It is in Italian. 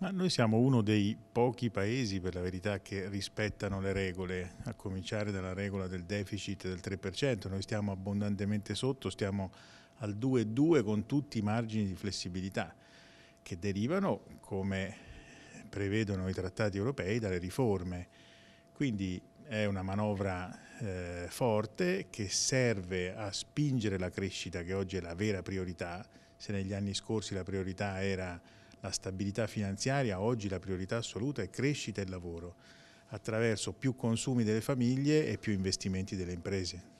Ma noi siamo uno dei pochi paesi, per la verità, che rispettano le regole, a cominciare dalla regola del deficit del 3%. Noi stiamo abbondantemente sotto, stiamo al 2,2 con tutti i margini di flessibilità che derivano, come prevedono i trattati europei, dalle riforme. Quindi è una manovra eh, forte che serve a spingere la crescita che oggi è la vera priorità, se negli anni scorsi la priorità era la stabilità finanziaria, oggi la priorità assoluta è crescita e lavoro, attraverso più consumi delle famiglie e più investimenti delle imprese.